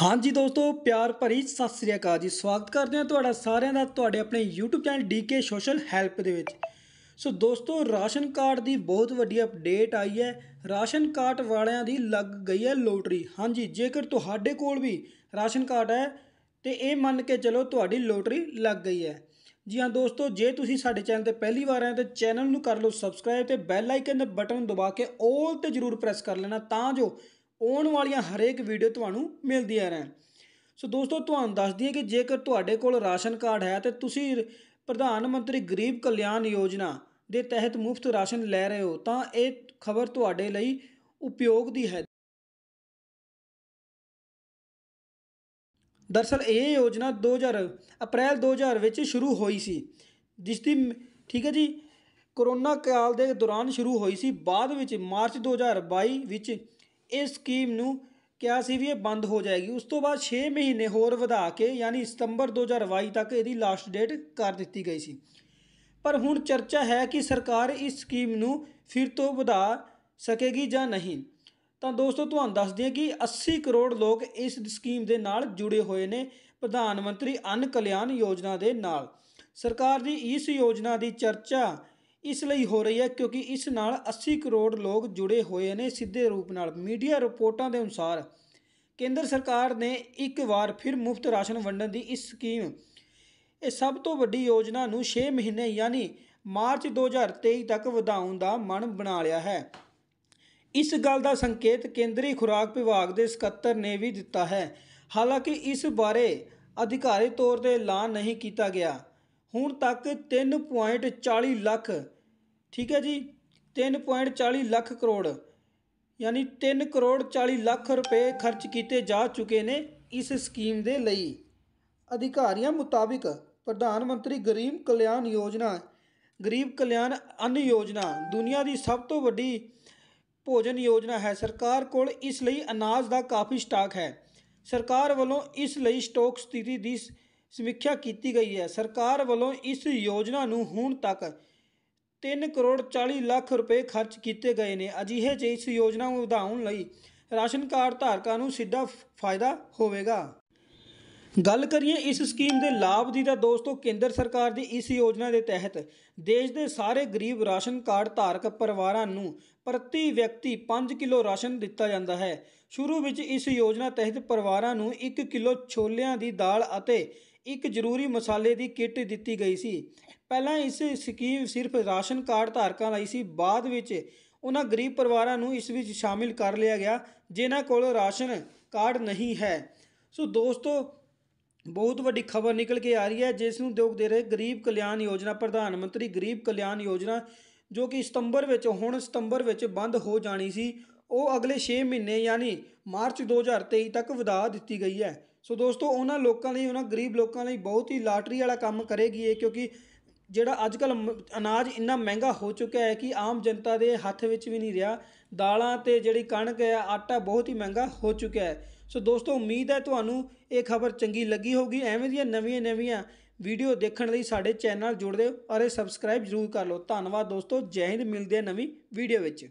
ਹਾਂਜੀ ਦੋਸਤੋ ਪਿਆਰ ਭਰੀ ਸਤਿ ਸ੍ਰੀ ਅਕਾਲ ਜੀ ਸਵਾਗਤ ਕਰਦੇ ਹਾਂ ਤੁਹਾਡਾ ਸਾਰਿਆਂ ਦਾ ਤੁਹਾਡੇ ਆਪਣੇ YouTube channel DK Social Help ਦੇ ਵਿੱਚ ਸੋ ਦੋਸਤੋ ਰਾਸ਼ਨ ਕਾਰਡ ਦੀ ਬਹੁਤ ਵੱਡੀ ਅਪਡੇਟ ਆਈ ਹੈ ਰਾਸ਼ਨ ਕਾਰਡ ਵਾਲਿਆਂ ਦੀ ਲੱਗ ਗਈ ਹੈ ਲੋਟਰੀ ਹਾਂਜੀ ਜੇਕਰ ਤੁਹਾਡੇ ਕੋਲ ਵੀ ਰਾਸ਼ਨ ਕਾਰਡ ਹੈ ਤੇ ਇਹ ਮੰਨ ਕੇ ਚਲੋ ਤੁਹਾਡੀ ਲੋਟਰੀ ਲੱਗ ਗਈ ਹੈ ਜੀ ਹਾਂ ਦੋਸਤੋ ਜੇ ਤੁਸੀਂ ਸਾਡੇ ਚੈਨਲ ਤੇ ਪਹਿਲੀ ਵਾਰ ਆਏ ਤਾਂ ਚੈਨਲ ਨੂੰ ਕਰ ਲਓ ਸਬਸਕ੍ਰਾਈਬ ਤੇ ਬੈਲ ਆਈਕਨ ਦਾ ਬਟਨ ਦਬਾ ਕੇ 올 ਤੇ ਜਰੂਰ ਪ੍ਰੈਸ ਕਰ ਲੈਣਾ ਤਾਂ ਜੋ ਆਉਣ ਵਾਲੀਆਂ ਹਰੇਕ ਵੀਡੀਓ ਤੁਹਾਨੂੰ ਮਿਲਦੀਆਂ ਰਹਿਣ ਸੋ ਦੋਸਤੋ ਤੁਹਾਨੂੰ ਦੱਸ ਦਈਏ ਕਿ ਜੇਕਰ ਤੁਹਾਡੇ ਕੋਲ ਰਾਸ਼ਨ ਕਾਰਡ ਹੈ ਤੇ ਤੁਸੀਂ ਪ੍ਰਧਾਨ ਮੰਤਰੀ ਗਰੀਬ ਕਲਿਆਣ ਯੋਜਨਾ ਦੇ ਤਹਿਤ ਮੁਫਤ ਰਾਸ਼ਨ ਲੈ ਰਹੇ ਹੋ ਤਾਂ ਇਹ ਖਬਰ ਤੁਹਾਡੇ ਲਈ ਉਪਯੋਗ ਦੀ ਹੈ ਦਰਸਲ ਇਹ ਯੋਜਨਾ 2000 ਅਪ੍ਰੈਲ 2000 ਵਿੱਚ ਸ਼ੁਰੂ ਹੋਈ ਸੀ ਜਿਸ ਦੀ ਠੀਕ ਹੈ ਜੀ ਕਰੋਨਾ ਕਾਲ ਦੇ ਦੌਰਾਨ ਸ਼ੁਰੂ ਹੋਈ ਸੀ ਬਾਅਦ ਵਿੱਚ ਮਾਰਚ 2022 ਵਿੱਚ ਇਹ ਸਕੀਮ ਨੂੰ ਕਿਹਾ ਸੀ ਵੀ ਇਹ ਬੰਦ ਹੋ ਜਾਏਗੀ ਉਸ ਤੋਂ ਬਾਅਦ 6 ਮਹੀਨੇ ਹੋਰ ਵਧਾ ਕੇ ਯਾਨੀ ਸਤੰਬਰ 2022 ਤੱਕ ਇਹਦੀ ਲਾਸਟ ਡੇਟ ਕਰ ਦਿੱਤੀ ਗਈ ਸੀ ਪਰ ਹੁਣ ਚਰਚਾ ਹੈ ਕਿ ਸਰਕਾਰ ਇਸ ਸਕੀਮ ਨੂੰ ਫਿਰ ਤੋਂ ਵਧਾ ਸਕੇਗੀ ਜਾਂ ਨਹੀਂ ਤਾਂ ਦੋਸਤੋ ਤੁਹਾਨੂੰ ਦੱਸ ਦਈਏ ਕਿ 80 ਕਰੋੜ ਲੋਕ ਇਸ ਸਕੀਮ ਦੇ ਨਾਲ ਜੁੜੇ ਹੋਏ ਨੇ ਪ੍ਰਧਾਨ ਮੰਤਰੀ ਅਨ ਕਲਿਆਣ ਯੋਜਨਾ ਦੇ ਨਾਲ ਸਰਕਾਰ ਦੀ ਇਸ ਯੋਜਨਾ ਦੀ ਚਰਚਾ ਇਸ ਲਈ ਹੋ ਰਹੀ ਹੈ ਕਿਉਂਕਿ ਇਸ ਨਾਲ 80 ਕਰੋੜ ਲੋਕ ਜੁੜੇ ਹੋਏ ਨੇ ਸਿੱਧੇ ਰੂਪ ਨਾਲ ਮੀਡੀਆ ਰਿਪੋਰਟਾਂ ਦੇ ਅਨੁਸਾਰ ਕੇਂਦਰ ਸਰਕਾਰ ਨੇ ਇੱਕ ਵਾਰ ਫਿਰ ਮੁਫਤ ਰਾਸ਼ਨ ਵੰਡਣ ਦੀ ਇਸ ਸਕੀਮ ਇਹ ਸਭ ਤੋਂ ਵੱਡੀ ਯੋਜਨਾ ਨੂੰ 6 ਮਹੀਨੇ ਯਾਨੀ ਮਾਰਚ 2023 ਤੱਕ ਵਧਾਉਣ ਦਾ ਮਨ ਬਣਾ ਲਿਆ ਹੈ ਇਸ ਗੱਲ ਦਾ ਸੰਕੇਤ ਕੇਂਦਰੀ ਖੁਰਾਕ ਵਿਭਾਗ ਦੇ ਸਕੱਤਰ ਨੇ ਵੀ ਦਿੱਤਾ ਹੈ ਹਾਲਾਂਕਿ ਇਸ ਬਾਰੇ ਅਧਿਕਾਰੀ ਤੌਰ ਤੇ ਐਲਾਨ ਨਹੀਂ ਕੀਤਾ ਗਿਆ ਹੁਣ ਤੱਕ 3.40 ਲੱਖ ਠੀਕ ਹੈ ਜੀ 3.40 ਲੱਖ ਕਰੋੜ ਯਾਨੀ 3 ਕਰੋੜ 40 ਲੱਖ ਰੁਪਏ ਖਰਚ ਕੀਤੇ ਜਾ ਚੁੱਕੇ ਨੇ ਇਸ ਸਕੀਮ ਦੇ ਲਈ ਅਧਿਕਾਰੀਆਂ ਮੁਤਾਬਿਕ ਪ੍ਰਧਾਨ ਮੰਤਰੀ ਗਰੀਬ ਕਲਿਆਣ ਯੋਜਨਾ ਗਰੀਬ ਕਲਿਆਣ ਅਨ ਯੋਜਨਾ ਦੁਨੀਆ ਦੀ ਸਭ ਤੋਂ ਵੱਡੀ ਭੋਜਨ ਯੋਜਨਾ ਹੈ ਸਰਕਾਰ ਕੋਲ ਇਸ ਲਈ ਅਨਾਜ ਦਾ ਕਾਫੀ ਸਟਾਕ ਹੈ ਸਰਕਾਰ ਵੱਲੋਂ ਇਸ ਲਈ ਸਟਾਕ ਸਥਿਤੀ ਦੀ ਸਮੀਖਿਆ ਕੀਤੀ ਗਈ ਹੈ ਸਰਕਾਰ ਵੱਲੋਂ ਇਸ ਯੋਜਨਾ ਨੂੰ ਹੁਣ ਤੱਕ 3 ਕਰੋੜ 40 ਲੱਖ ਰੁਪਏ ਖਰਚ ਕੀਤੇ ਗਏ ਨੇ ਅਜਿਹੇ ਜਿਹੀ ਇਸ ਯੋਜਨਾ ਨੂੰ ਵਧਾਉਣ ਲਈ ਰਾਸ਼ਨ ਕਾਰਡ ਧਾਰਕਾਂ ਨੂੰ ਸਿੱਧਾ ਫਾਇਦਾ ਹੋਵੇਗਾ ਗੱਲ ਕਰੀਏ ਇਸ ਸਕੀਮ ਦੇ ਲਾਭ ਦੀ ਤਾਂ ਦੋਸਤੋ ਕੇਂਦਰ ਸਰਕਾਰ ਦੀ ਇਸ ਯੋਜਨਾ ਦੇ ਤਹਿਤ ਦੇਸ਼ ਦੇ ਸਾਰੇ ਗਰੀਬ ਰਾਸ਼ਨ ਕਾਰਡ ਧਾਰਕ ਪਰਿਵਾਰਾਂ ਨੂੰ ਪ੍ਰਤੀ ਵਿਅਕਤੀ 5 ਕਿਲੋ ਰਾਸ਼ਨ ਦਿੱਤਾ ਜਾਂਦਾ ਹੈ ਸ਼ੁਰੂ ਵਿੱਚ ਇਸ ਯੋਜਨਾ ਤਹਿਤ ਪਰਿਵਾਰਾਂ ਨੂੰ 1 ਕਿਲੋ ਛੋਲਿਆਂ ਦੀ ਦਾਲ ਅਤੇ ਇੱਕ ਜ਼ਰੂਰੀ ਮਸਾਲੇ ਦੀ ਕਿੱਟ ਦਿੱਤੀ ਗਈ ਸੀ ਪਹਿਲਾਂ ਇਸ ਸਕੀਮ ਸਿਰਫ ਰਾਸ਼ਨ ਕਾਰਡ ਧਾਰਕਾਂ ਲਈ ਸੀ ਬਾਅਦ ਵਿੱਚ ਉਹਨਾਂ ਗਰੀਬ ਪਰਿਵਾਰਾਂ ਨੂੰ ਇਸ ਵਿੱਚ ਸ਼ਾਮਿਲ ਕਰ ਲਿਆ ਗਿਆ ਜਿਨ੍ਹਾਂ ਕੋਲ ਰਾਸ਼ਨ ਕਾਰਡ ਨਹੀਂ ਹੈ ਸੋ ਦੋਸਤੋ ਬਹੁਤ ਵੱਡੀ ਖਬਰ ਨਿਕਲ ਕੇ ਆ ਰਹੀ ਹੈ ਜਿਸ ਨੂੰ ਦੇਖ ਦੇ ਰਹੇ ਗਰੀਬ ਕਲਿਆਣ ਯੋਜਨਾ ਪ੍ਰਧਾਨ ਮੰਤਰੀ ਗਰੀਬ ਕਲਿਆਣ ਯੋਜਨਾ ਜੋ ਕਿ ਸਤੰਬਰ ਵਿੱਚ ਹੁਣ ਸਤੰਬਰ ਵਿੱਚ ਬੰਦ ਹੋ ਜਾਣੀ ਸੀ ਉਹ ਅਗਲੇ 6 ਮਹੀਨੇ ਯਾਨੀ ਮਾਰਚ 2023 ਤੱਕ ਵਧਾ ਦਿੱਤੀ ਗਈ ਹੈ ਸੋ ਦੋਸਤੋ ਉਹਨਾਂ ਲੋਕਾਂ ਲਈ ਉਹਨਾਂ ਗਰੀਬ ਲੋਕਾਂ ਲਈ ਬਹੁਤ ਹੀ ਲਾਟਰੀ ਵਾਲਾ ਕੰਮ ਕਰੇਗੀ ਇਹ ਕਿਉਂਕਿ ਜਿਹੜਾ ਅੱਜ ਕੱਲ ਅਨਾਜ ਇੰਨਾ ਮਹਿੰਗਾ ਹੋ ਚੁੱਕਿਆ ਹੈ ਕਿ ਆਮ ਜਨਤਾ ਦੇ ਹੱਥ ਵਿੱਚ ਵੀ ਨਹੀਂ ਰਿਹਾ ਦਾਲਾਂ ਤੇ ਜਿਹੜੀ ਕਣਕ ਹੈ ਆਟਾ ਬਹੁਤ ਹੀ ਮਹਿੰਗਾ ਹੋ ਚੁੱਕਿਆ ਹੈ ਸੋ ਦੋਸਤੋ ਉਮੀਦ ਹੈ ਤੁਹਾਨੂੰ ਇਹ ਖਬਰ ਚੰਗੀ ਲੱਗੀ ਹੋਗੀ ਐਵੇਂ ਦੀਆਂ ਨਵੀਆਂ-ਨਵੀਆਂ ਵੀਡੀਓ ਦੇਖਣ ਲਈ ਸਾਡੇ ਚੈਨਲ ਜੁੜਦੇ ਹੋ ਅਰੇ ਸਬਸਕ੍ਰਾਈਬ ਜ਼ਰੂਰ ਕਰ ਲਓ ਧੰਨਵਾਦ ਦੋਸਤੋ ਜੈ ਹਿੰਦ ਮਿਲਦੇ ਆ ਨਵੀਂ ਵੀਡੀਓ ਵਿੱਚ